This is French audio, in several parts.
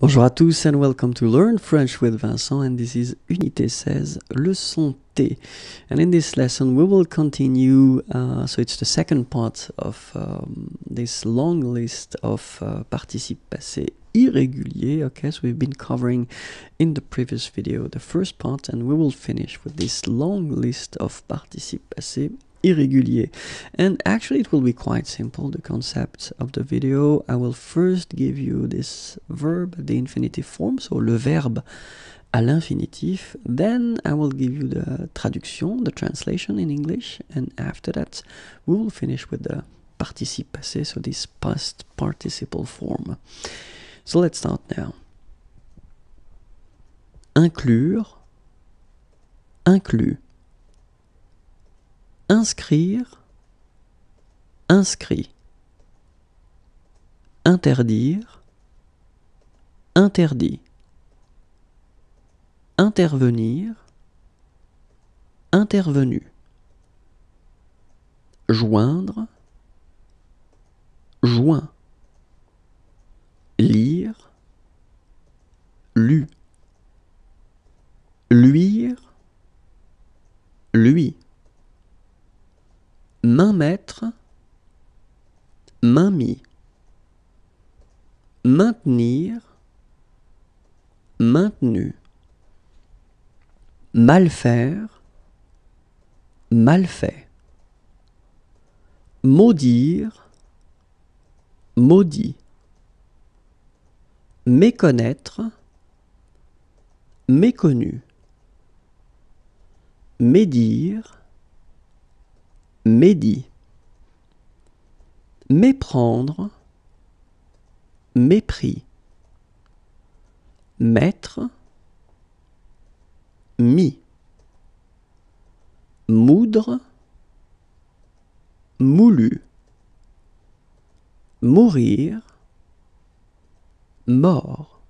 Bonjour à tous and welcome to Learn French with Vincent and this is Unité 16, Leçon T. And in this lesson we will continue, uh, so it's the second part of um, this long list of uh, irréguliers. okay, so we've been covering in the previous video the first part and we will finish with this long list of participés irregulier. And actually it will be quite simple, the concept of the video. I will first give you this verb, the infinitive form, so le verbe à l'infinitif. Then I will give you the traduction, the translation in English. And after that, we will finish with the participe passé, so this past participle form. So let's start now. Inclure, inclus. inscrire, inscrit, interdire, interdit, intervenir, intervenu, joindre, joint, lire, lu, luire, lui main maître, main maintenir, maintenu, mal faire, mal fait, maudire, maudit, méconnaître, méconnu, médire, Médit. Méprendre. Mépris. Maître. Mi. Moudre. Moulu. Mourir. Mort.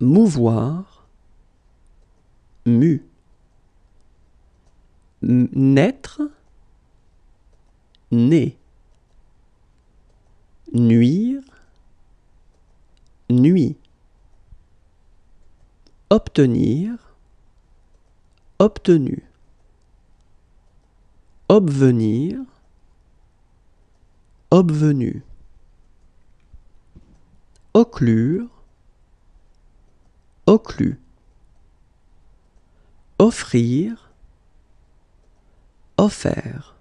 Mouvoir. Mu naître, né, nuire, nuit, obtenir, obtenu, obvenir, obvenu, occlure, occlus, offrir, offert.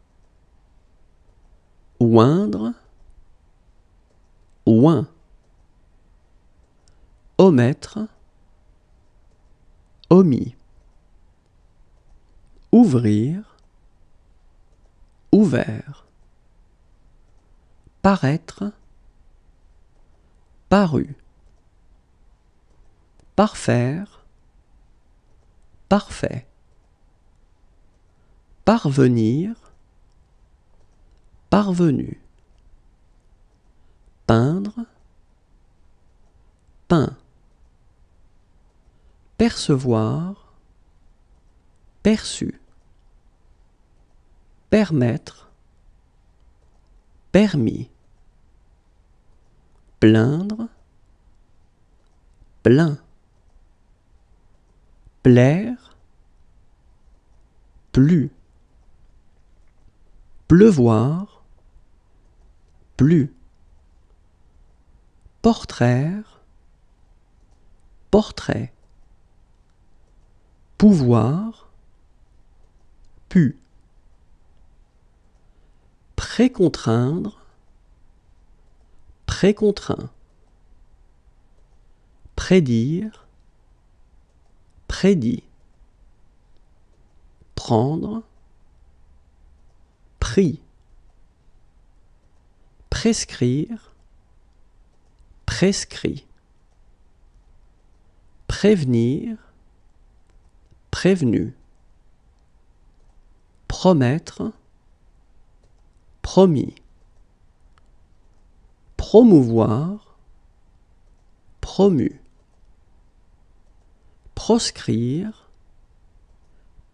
Oindre, oin. Omettre, omis. Ouvrir, ouvert. Paraître, paru. Parfaire, parfait parvenir, parvenu, peindre, peint, percevoir, perçu, permettre, permis, plaindre, plein, plaire, plus pleuvoir, PLU portraire, portrait, pouvoir, pu, précontraindre, précontraint, prédire, prédit, prendre, prescrire, prescrit, prévenir, prévenu, promettre, promis, promouvoir, promu, proscrire,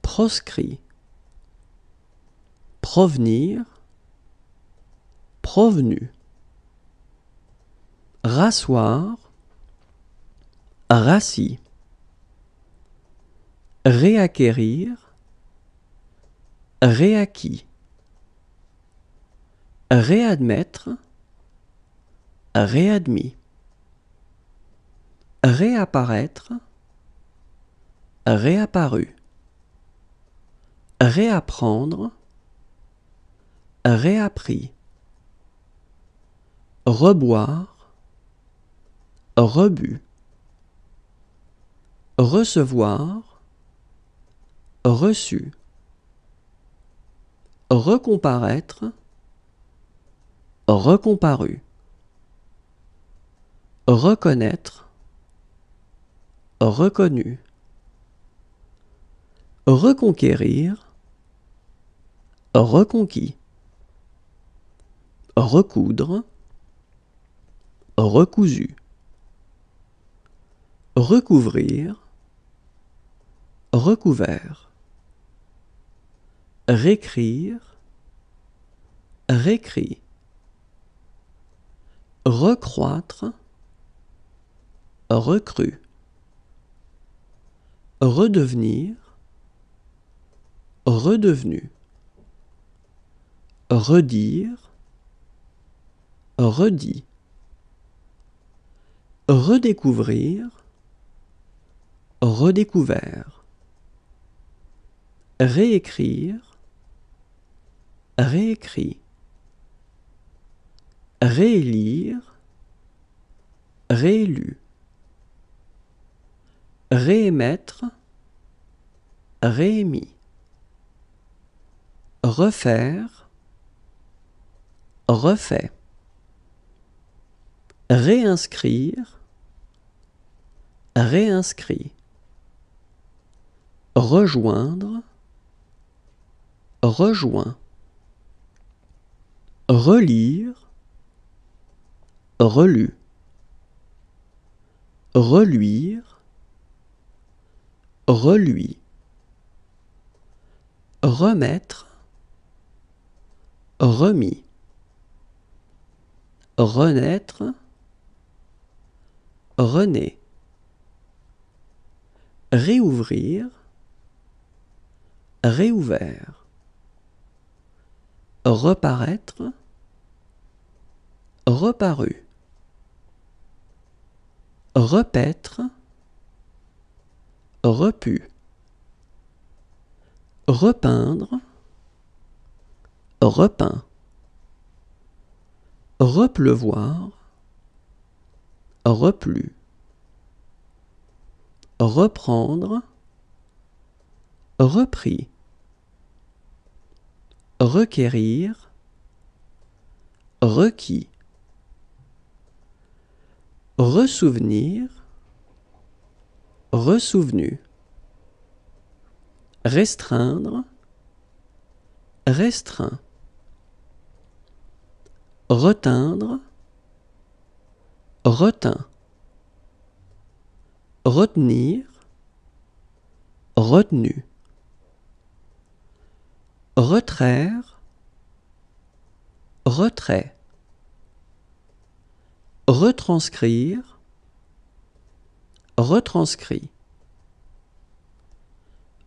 proscrit provenir, provenu. Rasseoir, rassis. Réacquérir, réacquis. Réadmettre, réadmis. Réapparaître, réapparu. Réapprendre, réappris. Reboire, rebu. Recevoir, reçu. Recomparaître, recomparu. Reconnaître, reconnu. Reconquérir, reconquis recoudre, recousu, recouvrir, recouvert, récrire, réécrit, recroître, recru, redevenir, redevenu, redire, redit, redécouvrir, redécouvert, réécrire, réécrit, réélire, réélu, réémettre, réémis, refaire, refait réinscrire, réinscrit, rejoindre, rejoint, relire, relu, reluire, reluit, remettre, remis, renaître, René. Réouvrir. Réouvert. Reparaître. Reparu. Repaître. Repu. Repeindre. Repeint. Repleuvoir replu. Reprendre, repris. Requérir, requis. Ressouvenir, ressouvenu. Restreindre, restreint. Reteindre, retint, retenir, retenu, retraire, retrait, retranscrire, retranscrit,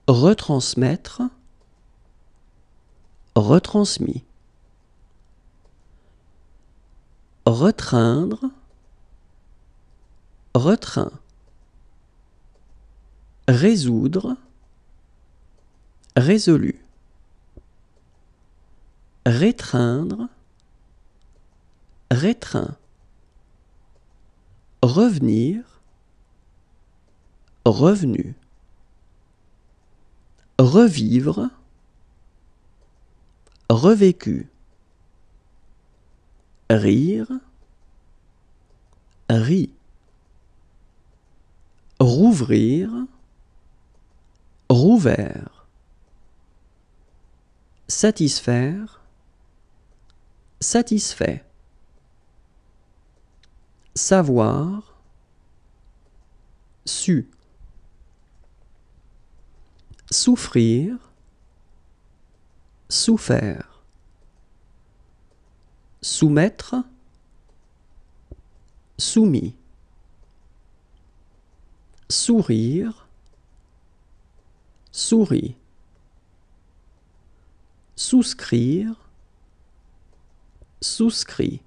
retransmettre, retransmis, retraindre Retrain. Résoudre. Résolu. Rétreindre. Rétreint. Revenir. Revenu. Revivre. Revécu. Rire. rire rouvrir, rouvert, satisfaire, satisfait, savoir, su, souffrir, souffert, soumettre, soumis sourire, souris, souscrire, souscrit,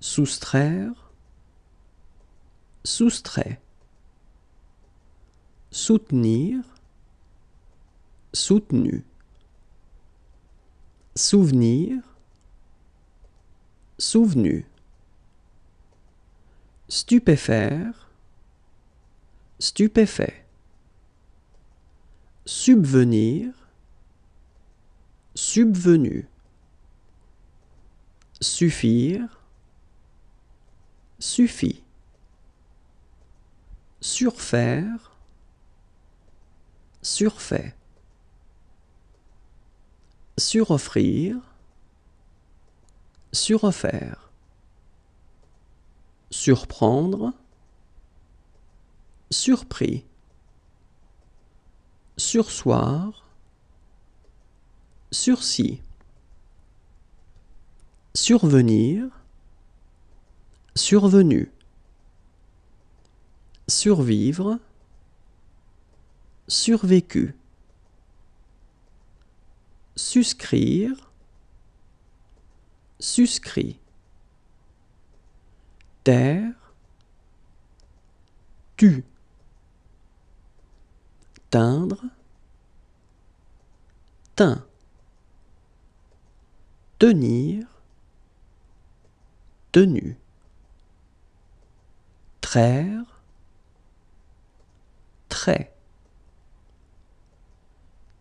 soustraire, soustrait, soutenir, soutenu, souvenir, souvenu, stupéfaire, stupéfait. Subvenir, subvenu. Suffire, suffit. Surfaire, surfait. Suroffrir, suroffaire. Surprendre, surpris, sursoir, sursis, survenir, survenu, survivre, survécu, suscrire, suscrit, terre, tu teindre, teint, tenir, tenu, traire, trait,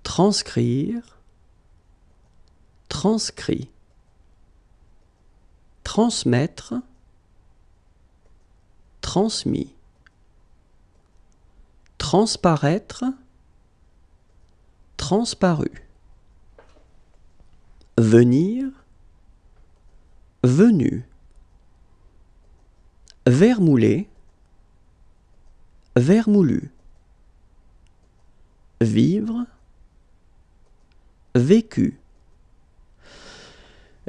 transcrire, transcrit, transmettre, transmis transparaître, transparu. Venir, venu. Vermouler, vermoulu. Vivre, vécu.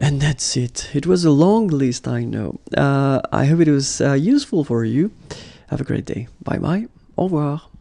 And that's it. It was a long list, I know. Uh, I hope it was uh, useful for you. Have a great day. Bye bye. Au revoir.